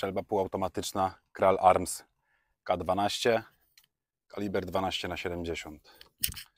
strzelba półautomatyczna Kral Arms K12, kaliber 12 na 70